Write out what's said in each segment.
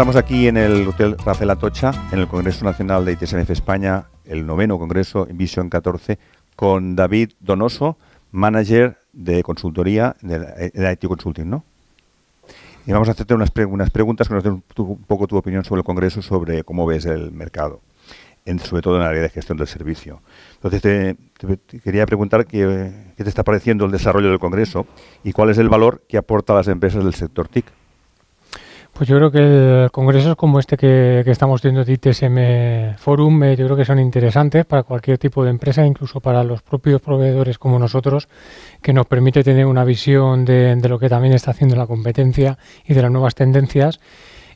Estamos aquí en el Hotel Rafael Atocha, en el Congreso Nacional de ITSNF España, el noveno Congreso Visión 14, con David Donoso, manager de consultoría de, eh, IT Consulting, ¿no? Y vamos a hacerte unas, preguntas que nos den un poco tu opinión sobre el Congreso, sobre cómo ves el mercado, sobre todo en el área de gestión del servicio. Entonces, te, quería preguntar qué, qué te está pareciendo el desarrollo del Congreso y cuál es el valor que aporta a las empresas del sector TIC. Pues yo creo que congresos como este que, estamos teniendo de ITSM Forum, eh, yo creo que son interesantes para cualquier tipo de empresa, incluso para los propios proveedores como nosotros, que nos permite tener una visión de, lo que también está haciendo la competencia y de las nuevas tendencias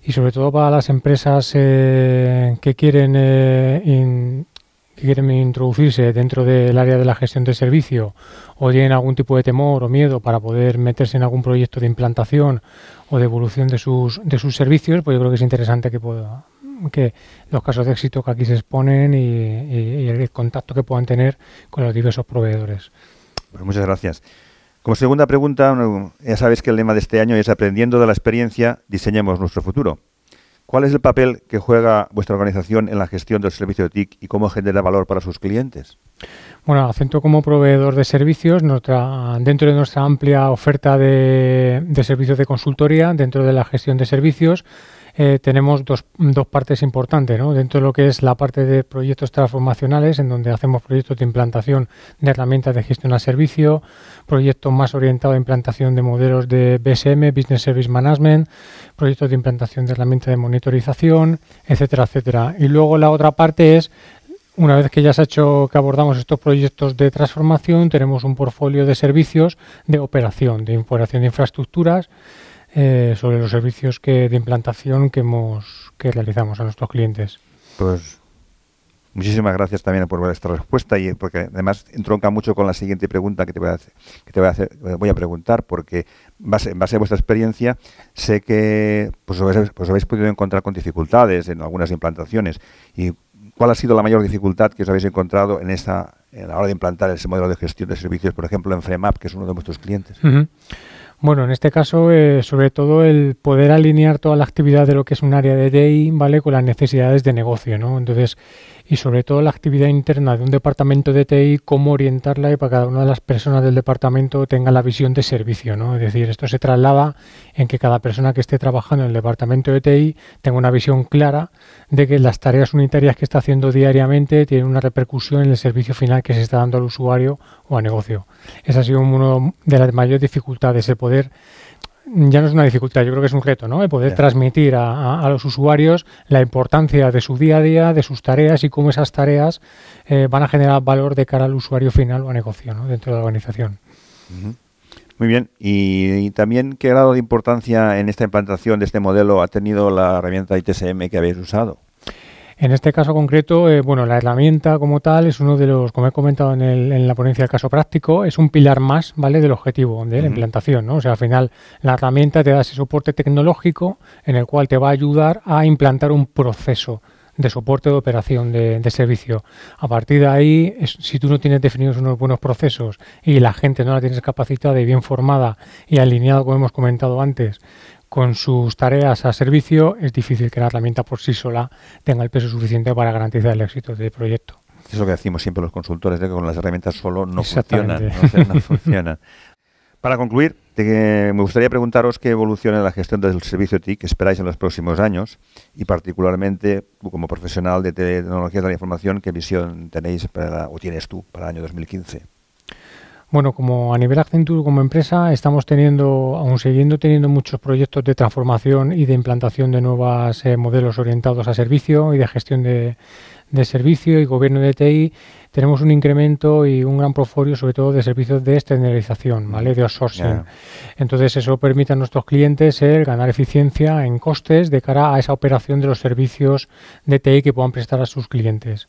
y sobre todo para las empresas eh, que quieren eh, que quieren introducirse dentro del área de la gestión de servicio o tienen algún tipo de temor o miedo para poder meterse en algún proyecto de implantación o de evolución de sus, de sus servicios, pues yo creo que es interesante que pueda que los casos de éxito que aquí se exponen y, el contacto que puedan tener con los diversos proveedores. Pues muchas gracias. Como segunda pregunta, ya sabéis que el lema de este año es aprendiendo de la experiencia, Diseñamos nuestro futuro. ¿Cuál es el papel que juega vuestra organización en la gestión del servicio de TIC y cómo genera valor para sus clientes? Bueno, Acento como proveedor de servicios, dentro de nuestra amplia oferta de servicios de consultoría, dentro de la gestión de servicios, eh, tenemos dos, dos, partes importantes, Dentro de lo que es la parte de proyectos transformacionales, en donde hacemos proyectos de implantación de herramientas de gestión al servicio, proyectos más orientados a implantación de modelos de BSM, Business Service Management, proyectos de implantación de herramientas de monitorización, etcétera, etcétera. Y luego la otra parte es una vez que ya se ha hecho que abordamos estos proyectos de transformación, tenemos un portfolio de servicios de operación, de operación de infraestructuras, eh, sobre los servicios que, de implantación que, hemos, que realizamos a nuestros clientes. Pues Muchísimas gracias también por esta respuesta y porque además entronca mucho con la siguiente pregunta que te voy a hacer, que te voy a, hacer, eh, voy a preguntar porque base, en base a vuestra experiencia sé que pues, pues habéis, podido encontrar con dificultades en algunas implantaciones y cuál ha sido la mayor dificultad que os habéis encontrado en esta en la hora de implantar ese modelo de gestión de servicios, por ejemplo en Fremap, que es uno de vuestros clientes. Bueno, en este caso, eh, sobre todo el poder alinear toda la actividad de lo que es un área de day ¿vale? Con las necesidades de negocio, ¿no? Entonces, y sobre todo la actividad interna de un departamento de TI, cómo orientarla y para que cada una de las personas del departamento tenga la visión de servicio. Es decir, esto se traslada en que cada persona que esté trabajando en el departamento de TI tenga una visión clara de que las tareas unitarias que está haciendo diariamente tienen una repercusión en el servicio final que se está dando al usuario o a negocio. Esa ha sido una de las mayores dificultades, el poder ya no es una dificultad, yo creo que es un reto, ¿no? El poder transmitir a, los usuarios la importancia de su día a día, de sus tareas y cómo esas tareas eh, van a generar valor de cara al usuario final o a negocio dentro de la organización. Muy bien, y, y, también qué grado de importancia en esta implantación de este modelo ha tenido la herramienta ITSM que habéis usado. En este caso concreto, eh, bueno, la herramienta como tal es uno de los, como he comentado en, la ponencia del caso práctico, es un pilar más, ¿vale?, del objetivo de la implantación, ¿no? O sea, al final la herramienta te da ese soporte tecnológico en el cual te va a ayudar a implantar un proceso de soporte de operación de, servicio. A partir de ahí, si tú no tienes definidos unos buenos procesos y la gente no la tienes capacitada y bien formada y alineada, como hemos comentado antes, con sus tareas a servicio, es difícil que la herramienta por sí sola tenga el peso suficiente para garantizar el éxito del proyecto. Es lo que decimos siempre los consultores, de que con las herramientas solo no funcionan. Para concluir, me gustaría preguntaros qué evoluciona la gestión del servicio TIC que esperáis en los próximos años y particularmente como profesional de tecnología de la información, qué visión tenéis para, o tienes tú para el año 2015. Bueno, como a nivel Accenture como empresa estamos teniendo, aún siguiendo teniendo muchos proyectos de transformación y de implantación de nuevos eh, modelos orientados a servicio y de gestión de, servicio y gobierno de TI, tenemos un incremento y un gran portfolio sobre todo de servicios de externalización, ¿vale? De outsourcing. Entonces, eso permite a nuestros clientes eh, ganar eficiencia en costes de cara a esa operación de los servicios de TI que puedan prestar a sus clientes.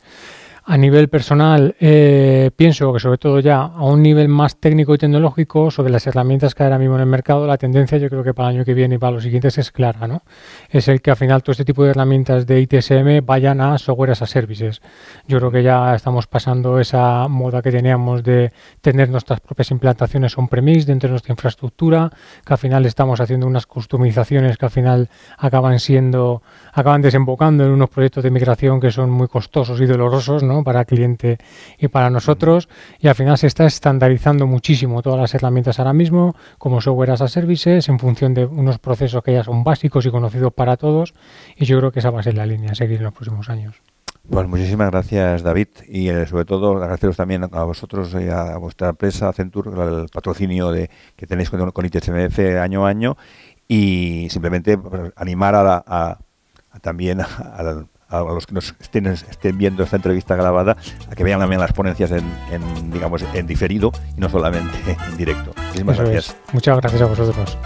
A nivel personal, eh, pienso que sobre todo ya a un nivel más técnico y tecnológico, sobre las herramientas que hay ahora mismo en el mercado, la tendencia yo creo que para el año que viene y para los siguientes es clara, ¿no? Es el que al final todo este tipo de herramientas de ITSM vayan a software as a services. Yo creo que ya estamos pasando esa moda que teníamos de tener nuestras propias implantaciones on-premise dentro de nuestra infraestructura, que al final estamos haciendo unas customizaciones que al final acaban siendo, acaban desembocando en unos proyectos de migración que son muy costosos y dolorosos, ¿no? para para cliente y para nosotros. Y al final se está estandarizando muchísimo todas las herramientas ahora mismo, como software as a services, en función de unos procesos que ya son básicos y conocidos para todos. Y yo creo que esa va a ser la línea a seguir en los próximos años. Pues muchísimas gracias, David, y eh, sobre todo agradeceros también a vosotros y a vuestra empresa Centur el patrocinio de, que tenéis con, ITSMF año a año y simplemente pues, animar a, también a, la a los que nos estén, viendo esta entrevista grabada, a que vean también las ponencias en, digamos, en diferido y no solamente en directo. Muchas gracias a vosotros.